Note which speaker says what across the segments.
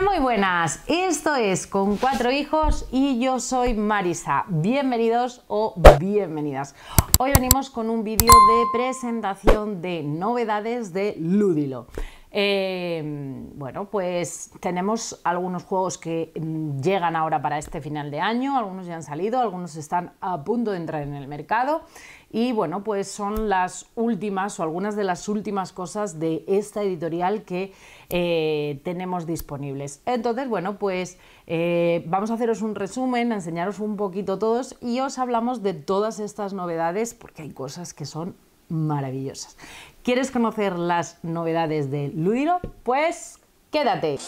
Speaker 1: muy buenas. Esto es Con Cuatro Hijos y yo soy Marisa. Bienvenidos o bienvenidas. Hoy venimos con un vídeo de presentación de novedades de Ludilo. Eh, bueno, pues tenemos algunos juegos que mm, llegan ahora para este final de año, algunos ya han salido, algunos están a punto de entrar en el mercado y bueno, pues son las últimas o algunas de las últimas cosas de esta editorial que eh, tenemos disponibles. Entonces, bueno, pues eh, vamos a haceros un resumen, a enseñaros un poquito todos y os hablamos de todas estas novedades porque hay cosas que son maravillosas. ¿Quieres conocer las novedades de luilo Pues quédate.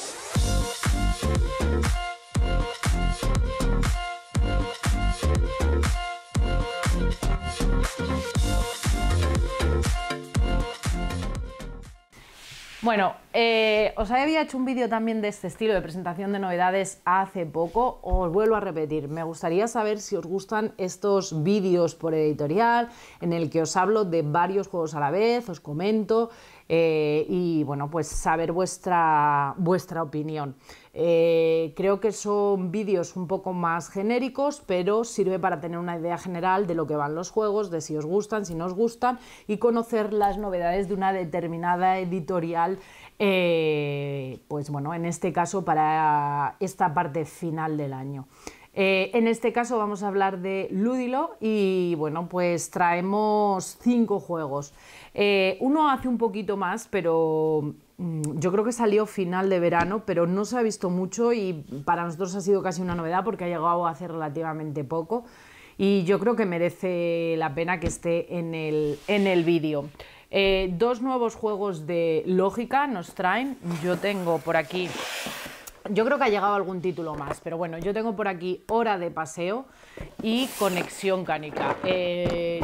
Speaker 1: Bueno, eh, os había hecho un vídeo también de este estilo de presentación de novedades hace poco. Os vuelvo a repetir, me gustaría saber si os gustan estos vídeos por editorial en el que os hablo de varios juegos a la vez, os comento eh, y bueno, pues saber vuestra opinión. Eh, creo que son vídeos un poco más genéricos, pero sirve para tener una idea general de lo que van los juegos, de si os gustan, si no os gustan y conocer las novedades de una determinada editorial, eh, pues bueno, en este caso para esta parte final del año. Eh, en este caso vamos a hablar de Ludilo y bueno, pues traemos cinco juegos. uno hace un poquito más, pero Mm, yo creo que salió final de verano, pero no se ha visto mucho y para nosotros ha sido casi una novedad porque ha llegado hace relativamente poco y yo creo que merece la pena que esté en el, vídeo. Eh, dos nuevos juegos de lógica nos traen. Yo tengo por aquí yo creo que ha llegado algún título más, pero bueno, yo tengo por aquí Hora de Paseo y Conexión Cánica. Eh,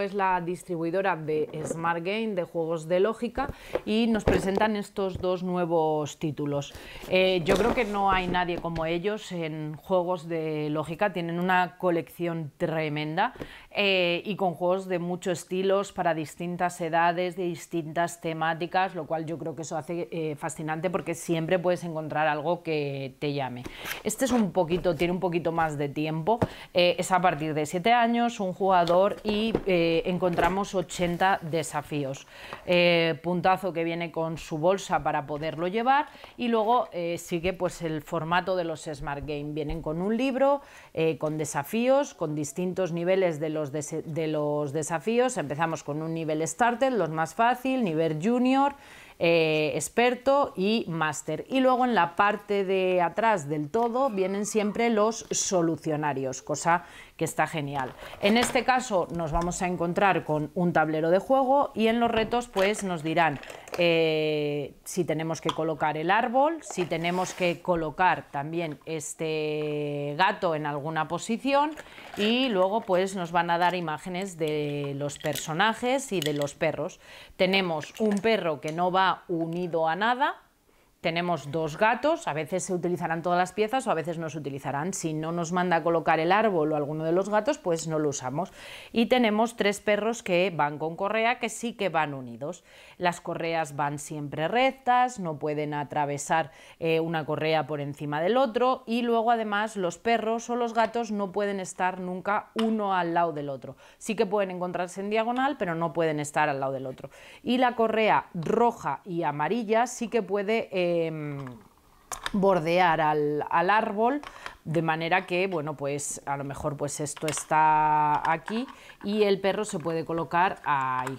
Speaker 1: es la distribuidora de Smart Game, de juegos de lógica, y nos presentan estos dos nuevos títulos. Eh, yo creo que no hay nadie como ellos en juegos de lógica, tienen una colección tremenda. Eh, y con juegos de muchos estilos para distintas edades, de distintas temáticas, lo cual yo creo que eso hace eh, fascinante porque siempre puedes encontrar algo que te llame. Este es un poquito, tiene un poquito más de tiempo, eh, es a partir de 7 años, un jugador y encontramos 80 desafíos. puntazo que viene con su bolsa para poderlo llevar y luego sigue pues el formato de los Smart Game. Vienen con un libro, con desafíos, con distintos niveles de los de, los desafíos. Empezamos con un nivel starter, los más fácil, nivel junior, eh, experto y máster. Y luego en la parte de atrás del todo vienen siempre los solucionarios, cosa que está genial. En este caso nos vamos a encontrar con un tablero de juego y en los retos pues nos dirán eh, si tenemos que colocar el árbol, si tenemos que colocar también este gato en alguna posición y luego pues nos van a dar imágenes de los personajes y de los perros. Tenemos un perro que no va unido a nada, tenemos dos gatos, a veces se utilizarán todas las piezas o a veces no se utilizarán. Si no nos manda a colocar el árbol o alguno de los gatos, pues no lo usamos. Y tenemos tres perros que van con correa, que sí que van unidos. Las correas van siempre rectas, no pueden atravesar eh, una correa por encima del otro y luego además los perros o los gatos no pueden estar nunca uno al lado del otro. Sí que pueden encontrarse en diagonal, pero no pueden estar al lado del otro. Y la correa roja y amarilla sí que puede... Eh, Em, bordear al, al, árbol de manera que bueno pues a lo mejor pues esto está aquí y el perro se puede colocar ahí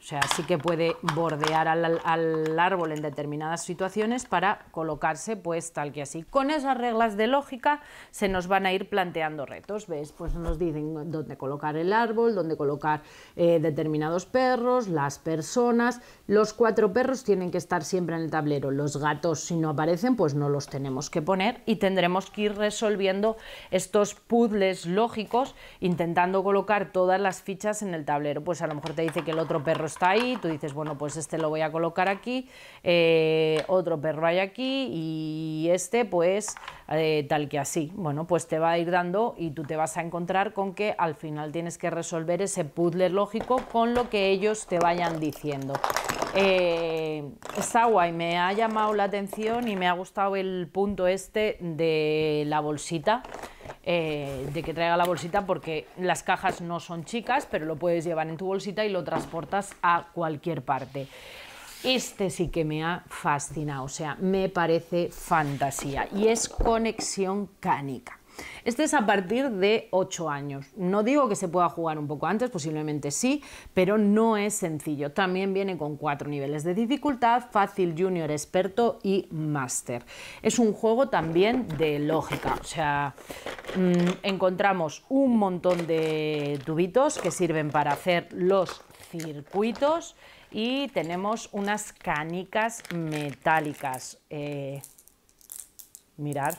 Speaker 1: o sea, sí que puede bordear al, árbol en determinadas situaciones para colocarse pues tal que así. Con esas reglas de lógica se nos van a ir planteando retos, ¿ves? Pues nos dicen dónde colocar el árbol, dónde colocar eh, determinados perros, las personas. Los cuatro perros tienen que estar siempre en el tablero. Los gatos, si no aparecen, pues no los tenemos que poner y tendremos que ir resolviendo estos puzzles lógicos intentando colocar todas las fichas en el tablero. Pues a lo mejor te dice que el otro perro está ahí, tú dices, bueno, pues este lo voy a colocar aquí, eh, otro perro hay aquí y este pues eh, tal que así. Bueno, pues te va a ir dando y tú te vas a encontrar con que al final tienes que resolver ese puzzle lógico con lo que ellos te vayan diciendo está eh, guay, me ha llamado la atención y me ha gustado el punto este de la bolsita. Eh, de que traiga la bolsita porque las cajas no son chicas, pero lo puedes llevar en tu bolsita y lo transportas a cualquier parte. Este sí que me ha fascinado, o sea, me parece fantasía y es conexión cánica. Este es a partir de 8 años. No digo que se pueda jugar un poco antes, posiblemente sí, pero no es sencillo. También viene con cuatro niveles de dificultad, fácil, junior, experto y master. Es un juego también de lógica, o sea, mm, encontramos un montón de tubitos que sirven para hacer los circuitos y tenemos unas canicas metálicas. Eh, mirar,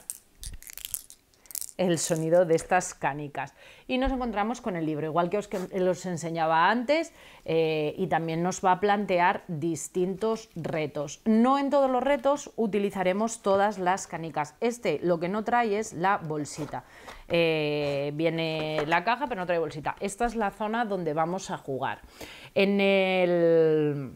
Speaker 1: el sonido de estas canicas. Y nos encontramos con el libro, igual que os, que enseñaba antes, eh, y también nos va a plantear distintos retos. No en todos los retos utilizaremos todas las canicas. Este lo que no trae es la bolsita. Eh, viene la caja, pero no trae bolsita. Esta es la zona donde vamos a jugar. En el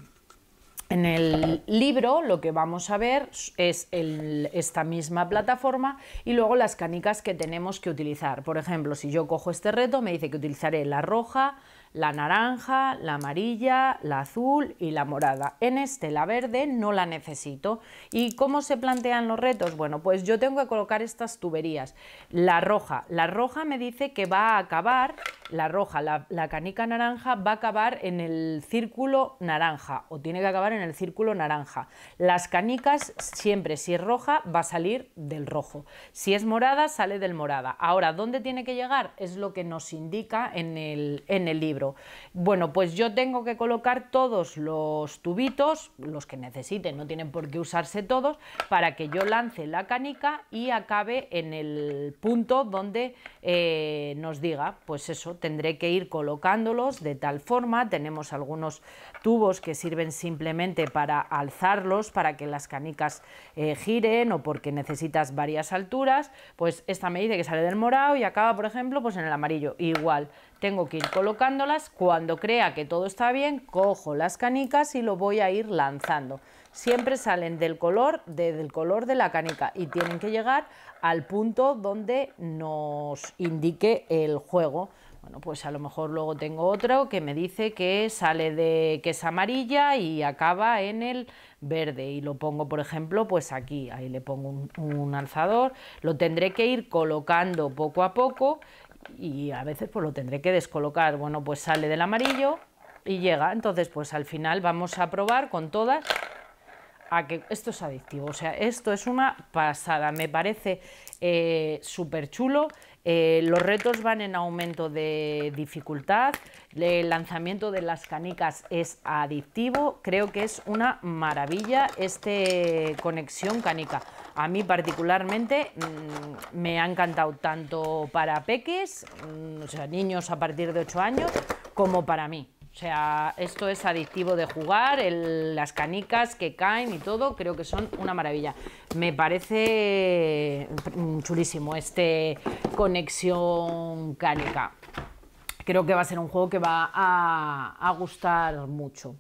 Speaker 1: en el libro lo que vamos a ver es esta misma plataforma y luego las canicas que tenemos que utilizar. Por ejemplo, si yo cojo este reto, me dice que utilizaré la roja, la naranja, la amarilla, la azul y la morada. En este la verde no la necesito. ¿Y cómo se plantean los retos? Bueno, pues yo tengo que colocar estas tuberías. La roja, la roja me dice que va a acabar, la roja, la, canica naranja va a acabar en el círculo naranja o tiene que acabar en el círculo naranja. Las canicas siempre, si es roja, va a salir del rojo. Si es morada, sale del morada. Ahora, ¿dónde tiene que llegar? Es lo que nos indica en el, en el libro. Bueno, pues yo tengo que colocar todos los tubitos, los que necesiten, no tienen por qué usarse todos, para que yo lance la canica y acabe en el punto donde eh, nos diga, pues eso, tendré que ir colocándolos de tal forma, tenemos algunos tubos que sirven simplemente para alzarlos, para que las canicas eh, giren o porque necesitas varias alturas, pues esta me dice que sale del morado y acaba, por ejemplo, pues en el amarillo, igual tengo que ir colocándolas. Cuando crea que todo está bien, cojo las canicas y lo voy a ir lanzando. Siempre salen del color, de, color de la canica y tienen que llegar al punto donde nos indique el juego. Bueno, pues a lo mejor luego tengo otro que me dice que sale de que es amarilla y acaba en el verde y lo pongo, por ejemplo, pues aquí, ahí le pongo un, un alzador, lo tendré que ir colocando poco a poco y a veces pues lo tendré que descolocar. Bueno, pues sale del amarillo y llega. Entonces, pues al final vamos a probar con todas a que esto es adictivo. O sea, esto es una pasada. Me parece eh, súper chulo. Eh, los retos van en aumento de dificultad. El lanzamiento de las canicas es adictivo. Creo que es una maravilla este conexión canica. A mí particularmente mm, me ha encantado tanto para peques, mm, o sea, niños a partir de 8 años, como para mí. O sea, esto es adictivo de jugar, las canicas que caen y todo, creo que son una maravilla. Me parece mm, chulísimo este conexión canica. Creo que va a ser un juego que va a gustar mucho.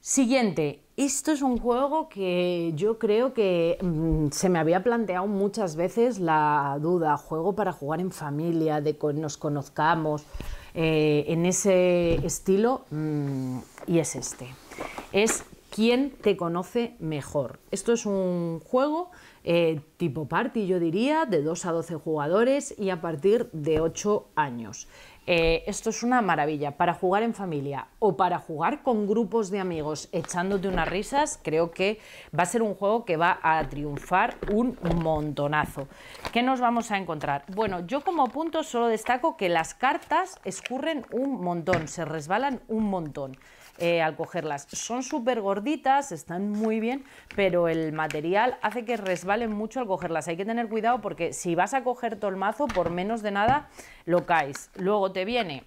Speaker 1: Siguiente, esto es un juego que yo creo que mm, se me había planteado muchas veces la duda, juego para jugar en familia, de que nos conozcamos, eh, en ese estilo, mm, y es este. Es quién te conoce mejor. Esto es un juego eh, tipo party, yo diría, de 2 a 12 jugadores y a partir de 8 años. Eh, esto es una maravilla. Para jugar en familia o para jugar con grupos de amigos echándote unas risas, creo que va a ser un juego que va a triunfar un montonazo. ¿Qué nos vamos a encontrar? Bueno, yo como punto solo destaco que las cartas escurren un montón, se resbalan un montón. Eh, al cogerlas. Son súper gorditas, están muy bien, pero el material hace que resbalen mucho al cogerlas. Hay que tener cuidado porque si vas a coger todo el mazo, por menos de nada lo caes. Luego viene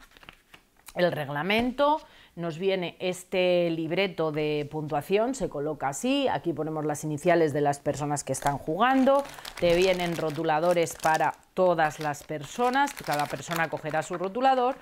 Speaker 1: el reglamento, nos viene este libreto de puntuación, se coloca así, aquí ponemos las iniciales de las personas que están jugando, te vienen rotuladores para todas las personas, cada persona cogerá su rotulador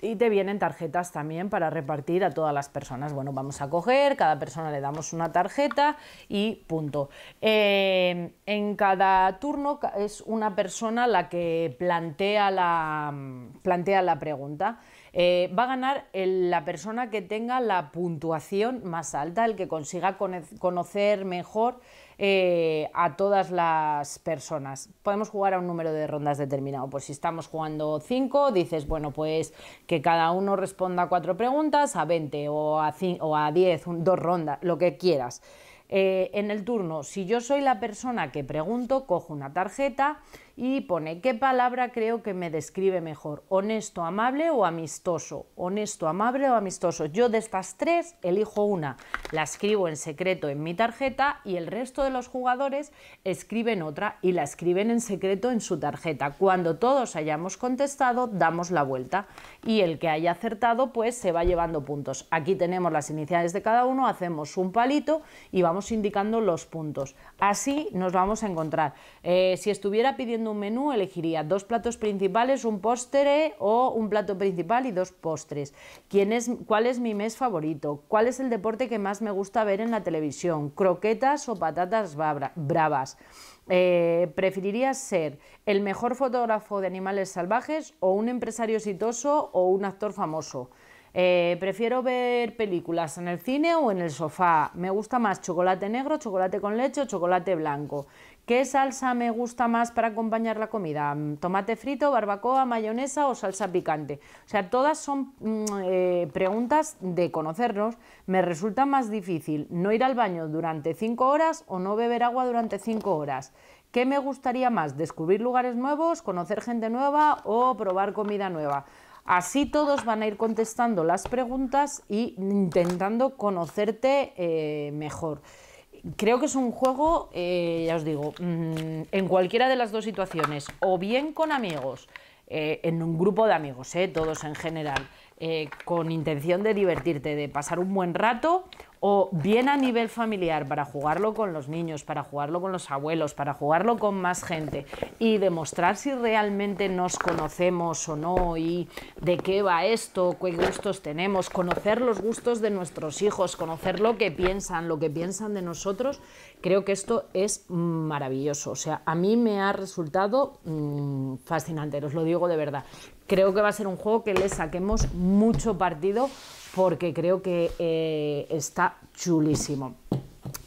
Speaker 1: y te vienen tarjetas también para repartir a todas las personas. Bueno, vamos a coger, cada persona le damos una tarjeta y punto. Eh, en cada turno es una persona la que plantea la, mm, plantea la pregunta. Eh, va a ganar la persona que tenga la puntuación más alta, el que consiga conocer mejor eh, a todas las personas. Podemos jugar a un número de rondas determinado. Pues si estamos jugando 5, dices, bueno, pues que cada uno responda a cuatro preguntas, a 20 o a, 10, dos rondas, lo que quieras. Eh, en el turno, si yo soy la persona que pregunto, cojo una tarjeta y pone qué palabra creo que me describe mejor, honesto, amable o amistoso, honesto, amable o amistoso. Yo de estas tres elijo una, la escribo en secreto en mi tarjeta y el resto de los jugadores escriben otra y la escriben en secreto en su tarjeta. Cuando todos hayamos contestado, damos la vuelta y el que haya acertado pues se va llevando puntos. Aquí tenemos las iniciales de cada uno, hacemos un palito y vamos indicando los puntos. Así nos vamos a encontrar. Eh, si estuviera pidiendo un menú elegiría dos platos principales, un postre o un plato principal y dos postres. ¿Cuál es mi mes favorito? ¿Cuál es el deporte que más me gusta ver en la televisión? ¿Croquetas o patatas bravas? Eh, preferiría ser el mejor fotógrafo de animales salvajes o un empresario exitoso o un actor famoso? Eh, prefiero ver películas en el cine o en el sofá. Me gusta más chocolate negro, chocolate con leche o chocolate blanco. ¿Qué salsa me gusta más para acompañar la comida? Mm, ¿Tomate frito, barbacoa, mayonesa o salsa picante? O sea, todas son mm, eh, preguntas de conocernos. Me resulta más difícil no ir al baño durante 5 horas o no beber agua durante 5 horas. ¿Qué me gustaría más? ¿Descubrir lugares nuevos, conocer gente nueva o probar comida nueva? Así todos van a ir contestando las preguntas e intentando conocerte eh, mejor. Creo que es un juego, eh, ya os digo, mm, en cualquiera de las dos situaciones, o bien con amigos, eh, en un grupo de amigos, eh, todos en general, eh, con intención de divertirte, de pasar un buen rato, o bien a nivel familiar, para jugarlo con los niños, para jugarlo con los abuelos, para jugarlo con más gente y demostrar si realmente nos conocemos o no y de qué va esto, qué gustos tenemos, conocer los gustos de nuestros hijos, conocer lo que piensan, lo que piensan de nosotros, creo que esto es maravilloso. O sea, a mí me ha resultado mm, fascinante, os lo digo de verdad creo que va a ser un juego que le saquemos mucho partido porque creo que eh, está chulísimo.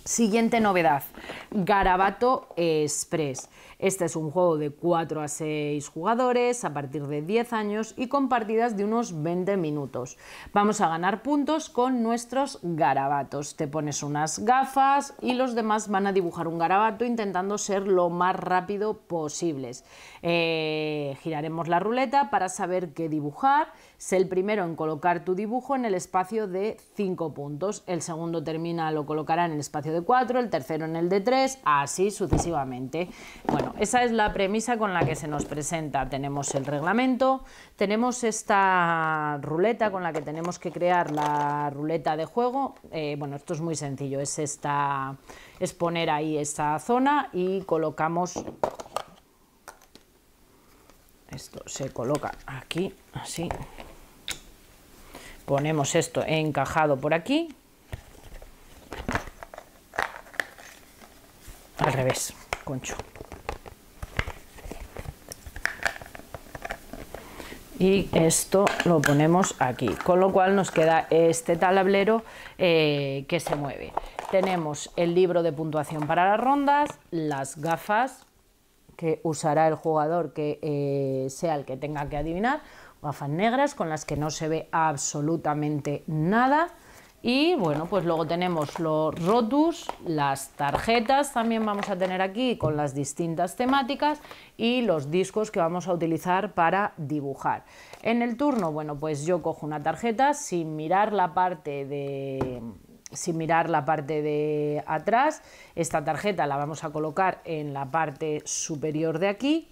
Speaker 1: Siguiente novedad. Garabato Express. Este es un juego de 4 a 6 jugadores a partir de 10 años y con partidas de unos 20 minutos. Vamos a ganar puntos con nuestros garabatos. Te pones unas gafas y los demás van a dibujar un garabato intentando ser lo más rápido posibles. Eh, giraremos la ruleta para saber qué dibujar. Sé el primero en colocar tu dibujo en el espacio de 5 puntos. El segundo termina, lo colocará en el espacio de 4, el tercero en el de 3, así sucesivamente. Bueno, esa es la premisa con la que se nos presenta. Tenemos el reglamento, tenemos esta ruleta con la que tenemos que crear la ruleta de juego. Eh, bueno, esto es muy sencillo, es, esta, es poner ahí esta zona y colocamos... Esto se coloca aquí, así. Ponemos esto encajado por aquí, Al revés, concho. Y esto lo ponemos aquí, con lo cual nos queda este tablero eh, que se mueve. Tenemos el libro de puntuación para las rondas, las gafas que usará el jugador que eh, sea el que tenga que adivinar, gafas negras con las que no se ve absolutamente nada. Y bueno, pues luego tenemos los rotus, las tarjetas también vamos a tener aquí con las distintas temáticas y los discos que vamos a utilizar para dibujar. En el turno, bueno, pues yo cojo una tarjeta sin mirar la parte de sin mirar la parte de atrás, esta tarjeta la vamos a colocar en la parte superior de aquí,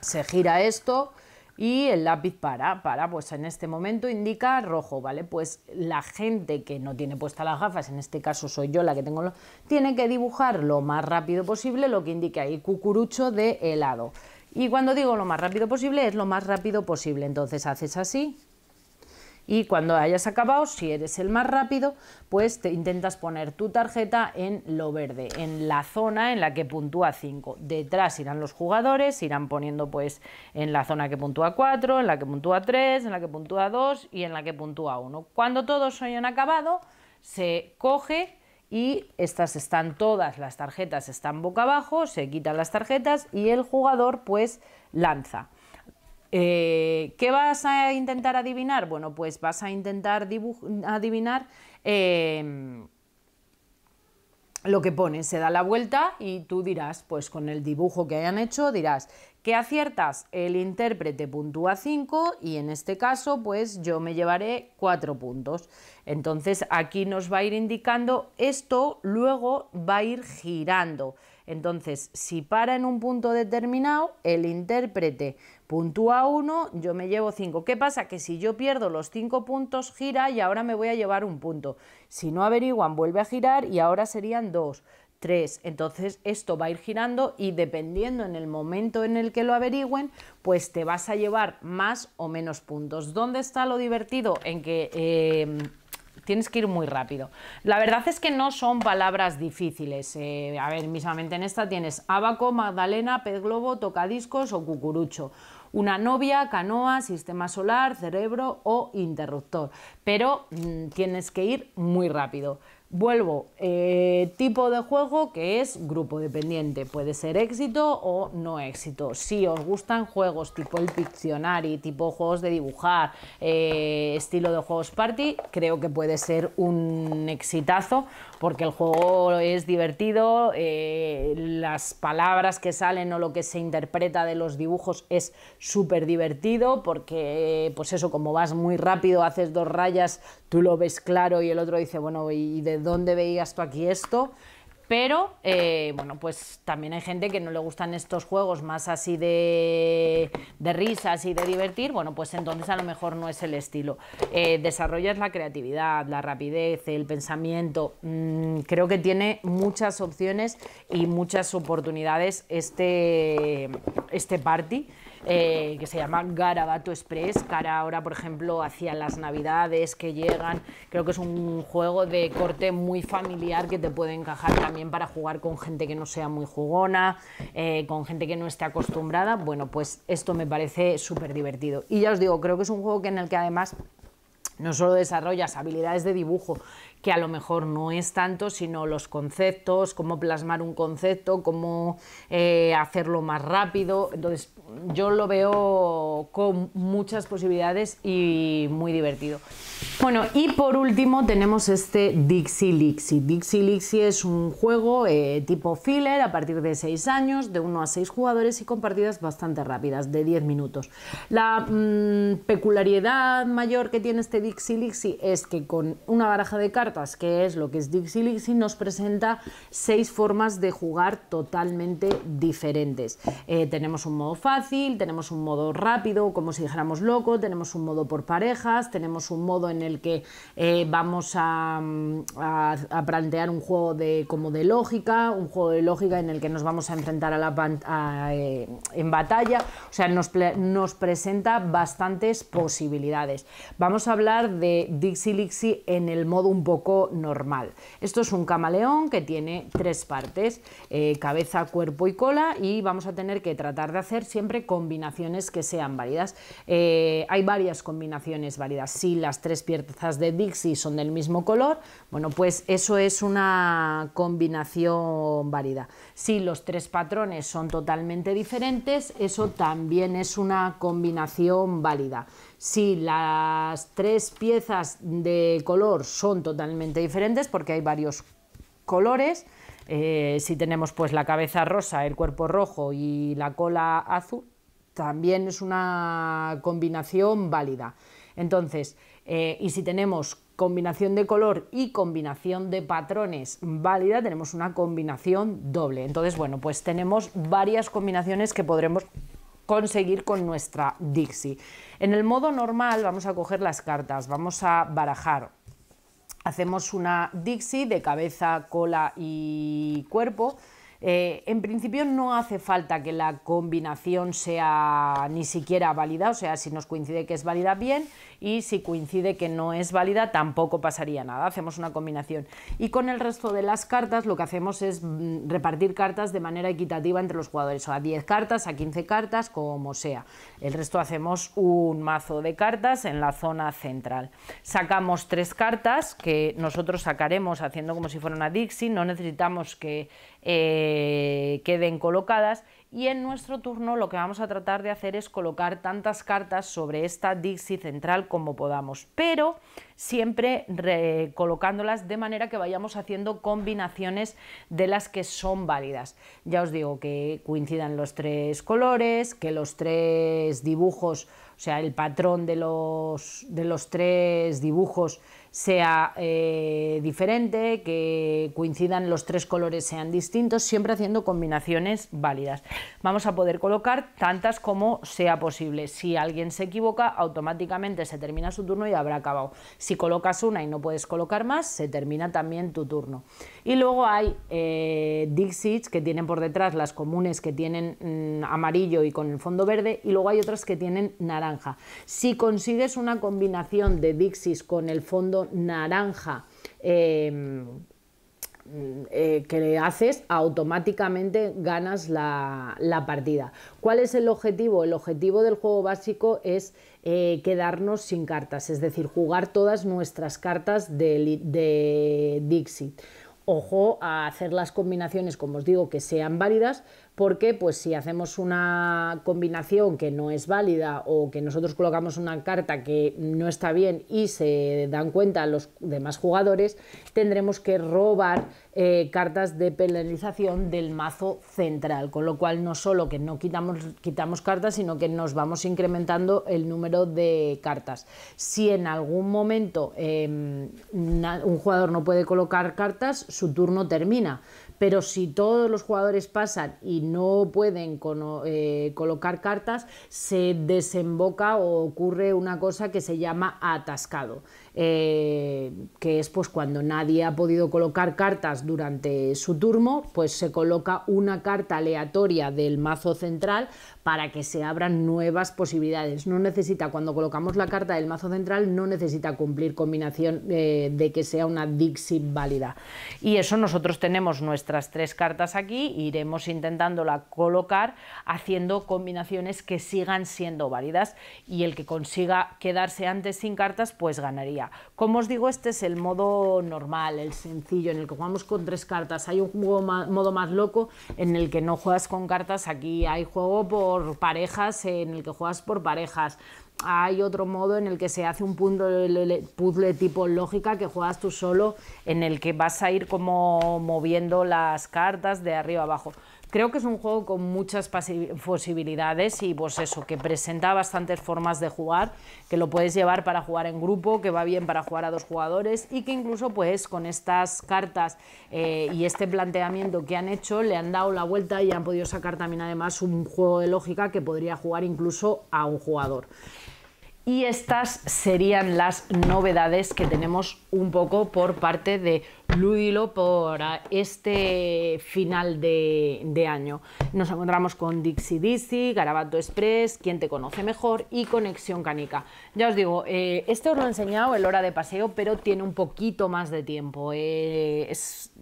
Speaker 1: se gira esto, y el lápiz para, para, pues en este momento indica rojo, ¿vale? Pues la gente que no tiene puesta las gafas, en este caso soy yo la que tengo, tiene que dibujar lo más rápido posible lo que indica ahí, cucurucho de helado. Y cuando digo lo más rápido posible, es lo más rápido posible. Entonces haces así, y cuando hayas acabado, si eres el más rápido, pues te intentas poner tu tarjeta en lo verde, en la zona en la que puntúa 5. Detrás irán los jugadores, irán poniendo pues en la zona que puntúa 4, en la que puntúa 3, en la que puntúa 2 y en la que puntúa 1. Cuando todos hayan acabado, se coge y estas están todas, las tarjetas están boca abajo, se quitan las tarjetas y el jugador pues lanza. Eh, ¿Qué vas a intentar adivinar? Bueno, pues vas a intentar adivinar em, lo que pone. Se da la vuelta y tú dirás, pues con el dibujo que hayan hecho, dirás que aciertas, el intérprete puntúa 5 y en este caso pues yo me llevaré 4 puntos. Entonces aquí nos va a ir indicando esto, luego va a ir girando. Entonces, si para en un punto determinado, el intérprete puntúa 1, yo me llevo 5. ¿Qué pasa? Que si yo pierdo los cinco puntos, gira y ahora me voy a llevar un punto. Si no averiguan, vuelve a girar y ahora serían dos, tres. Entonces esto va a ir girando y dependiendo en el momento en el que lo averigüen, pues te vas a llevar más o menos puntos. ¿Dónde está lo divertido? En que eh, tienes que ir muy rápido. La verdad es que no son palabras difíciles. Eh, a ver, mismamente en esta tienes abaco, magdalena, pez globo, tocadiscos o cucurucho una novia, canoa, sistema solar, cerebro o interruptor. Pero mm, tienes que ir muy rápido. Vuelvo, eh, tipo de juego que es grupo dependiente. Puede ser éxito o no éxito. Si os gustan juegos tipo el Pictionary, tipo juegos de dibujar, eh, estilo de juegos party, creo que puede ser un exitazo porque el juego es divertido, eh, las palabras que salen o lo que se interpreta de los dibujos es súper divertido porque, pues eso, como vas muy rápido, haces dos rayas, tú lo ves claro y el otro dice, bueno, ¿y de dónde veías tú aquí esto? Pero, eh, bueno, pues también hay gente que no le gustan estos juegos más así de, risas y de divertir. Bueno, pues entonces a lo mejor no es el estilo. Eh, desarrollas la creatividad, la rapidez, el pensamiento. Mm, creo que tiene muchas opciones y muchas oportunidades este, este party. Eh, que se llama Garabato Express, cara ahora, por ejemplo, hacia las navidades que llegan. Creo que es un juego de corte muy familiar que te puede encajar también para jugar con gente que no sea muy jugona, eh, con gente que no esté acostumbrada. Bueno, pues esto me parece súper divertido. Y ya os digo, creo que es un juego en el que además no solo desarrollas habilidades de dibujo, que a lo mejor no es tanto, sino los conceptos, cómo plasmar un concepto, cómo eh, hacerlo más rápido. Entonces, yo lo veo con muchas posibilidades y muy divertido. Bueno, y por último tenemos este Dixie Lixie. es un juego eh, tipo filler a partir de 6 años, de 1 a 6 jugadores y con partidas bastante rápidas, de 10 minutos. La mm, peculiaridad mayor que tiene este Dixie es que con una baraja de cartas, que es lo que es Dixie nos presenta 6 formas de jugar totalmente diferentes. Eh, tenemos un modo fácil, tenemos un modo rápido, como si dijéramos loco, tenemos un modo por parejas, tenemos un modo en en el que eh, vamos mm, a, plantear un juego de, como de lógica, un juego de lógica en el que nos vamos a enfrentar a la eh, en batalla, o sea, nos, nos presenta bastantes posibilidades. Vamos a hablar de Dixie en el modo un poco normal. Esto es un camaleón que tiene tres partes, eh, cabeza, cuerpo y cola, y vamos a tener que tratar de hacer siempre combinaciones que sean válidas. hay varias combinaciones válidas. Si las tres piezas de Dixie son del mismo color, bueno, pues eso es una combinación válida. Si los tres patrones son totalmente diferentes, eso también es una combinación válida. Si las tres piezas de color son totalmente diferentes, porque hay varios colores, eh, si tenemos pues la cabeza rosa, el cuerpo rojo y la cola azul, también es una combinación válida. Entonces, eh, y si tenemos combinación de color y combinación de patrones válida, tenemos una combinación doble. Entonces, bueno, pues tenemos varias combinaciones que podremos conseguir con nuestra Dixie. En el modo normal vamos a coger las cartas, vamos a barajar. Hacemos una Dixie de cabeza, cola y cuerpo eh, en principio no hace falta que la combinación sea ni siquiera válida, o sea, si nos coincide que es válida, bien, y si coincide que no es válida, tampoco pasaría nada, hacemos una combinación. Y con el resto de las cartas lo que hacemos es mm, repartir cartas de manera equitativa entre los jugadores, o a 10 cartas, a 15 cartas, como sea. El resto hacemos un mazo de cartas en la zona central. Sacamos tres cartas que nosotros sacaremos haciendo como si fuera una Dixie, no necesitamos que eh, queden colocadas y en nuestro turno lo que vamos a tratar de hacer es colocar tantas cartas sobre esta Dixie central como podamos, pero siempre colocándolas de manera que vayamos haciendo combinaciones de las que son válidas. Ya os digo que coincidan los tres colores, que los tres dibujos, o sea, el patrón de los, de los tres dibujos sea eh, diferente, que coincidan los tres colores sean distintos, siempre haciendo combinaciones válidas. Vamos a poder colocar tantas como sea posible. Si alguien se equivoca, automáticamente se termina su turno y habrá acabado. Si colocas una y no puedes colocar más, se termina también tu turno. Y luego hay eh, que tienen por detrás las comunes que tienen mm, amarillo y con el fondo verde, y luego hay otras que tienen naranja. Si consigues una combinación de Dixits con el fondo naranja, em, mm, eh, que le haces, automáticamente ganas la, partida. ¿Cuál es el objetivo? El objetivo del juego básico es eh, quedarnos sin cartas, es decir, jugar todas nuestras cartas de, de Dixit ojo a hacer las combinaciones, como os digo, que sean válidas, porque pues si hacemos una combinación que no es válida o que nosotros colocamos una carta que no está bien y se dan cuenta los demás jugadores, tendremos que robar eh, cartas de penalización del mazo central, con lo cual no solo que no quitamos, cartas, sino que nos vamos incrementando el número de cartas. Si en algún momento em, un jugador no puede colocar cartas, su turno termina pero si todos los jugadores pasan y no pueden eh, colocar cartas, se desemboca o ocurre una cosa que se llama atascado. Eh, que es pues cuando nadie ha podido colocar cartas durante su turno, pues se coloca una carta aleatoria del mazo central para que se abran nuevas posibilidades. No necesita, cuando colocamos la carta del mazo central, no necesita cumplir combinación eh, de que sea una Dixit válida. Y eso nosotros tenemos nuestras tres cartas aquí, iremos intentándola colocar haciendo combinaciones que sigan siendo válidas y el que consiga quedarse antes sin cartas, pues ganaría. Como os digo, este es el modo normal, el sencillo, en el que jugamos con tres cartas. Hay un juego modo más loco en el que no juegas con cartas. Aquí hay juego por parejas, en el que juegas por parejas hay otro modo en el que se hace un puzzle tipo lógica que juegas tú solo, en el que vas a ir como moviendo las cartas de arriba abajo. Creo que es un juego con muchas posibilidades y pues eso, que presenta bastantes formas de jugar, que lo puedes llevar para jugar en grupo, que va bien para jugar a dos jugadores y que incluso pues con estas cartas eh, y este planteamiento que han hecho le han dado la vuelta y han podido sacar también además un juego de lógica que podría jugar incluso a un jugador. Y estas serían las novedades que tenemos un poco por parte de Ludilo por este final de, año. Nos encontramos con Dixie Dixie, Garabato Express, Quién te conoce mejor y Conexión Canica. Ya os digo, eh, este os lo he enseñado el hora de paseo, pero tiene un poquito más de tiempo. Eh, es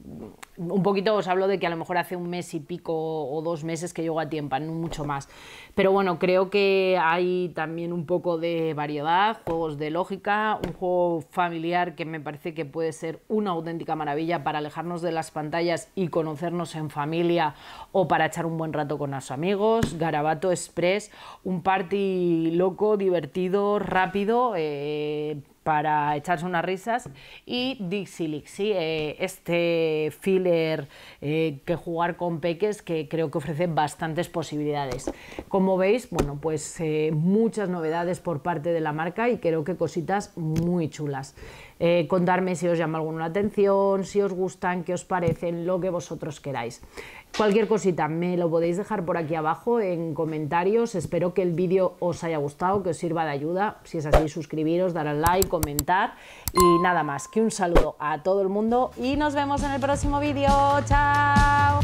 Speaker 1: un poquito os hablo de que a lo mejor hace un mes y pico o dos meses que llego a tiempo, no mucho más. Pero bueno, creo que hay también un poco de variedad, juegos de lógica, un juego familiar que me parece que puede ser una auténtica maravilla para alejarnos de las pantallas y conocernos en familia o para echar un buen rato con los amigos. Garabato Express, un party loco, divertido, rápido. Eh, para echarse unas risas. Y Dixilixi, eh, este filler eh, que jugar con peques que creo que ofrece bastantes posibilidades. Como veis, bueno, pues eh, muchas novedades por parte de la marca y creo que cositas muy chulas. contarme si os llama alguna atención, si os gustan, qué os parecen, lo que vosotros queráis. Cualquier cosita me lo podéis dejar por aquí abajo en comentarios. Espero que el vídeo os haya gustado, que os sirva de ayuda. Si es así, suscribiros, dar al like, comentar y nada más. Que un saludo a todo el mundo y nos vemos en el próximo vídeo. ¡Chao!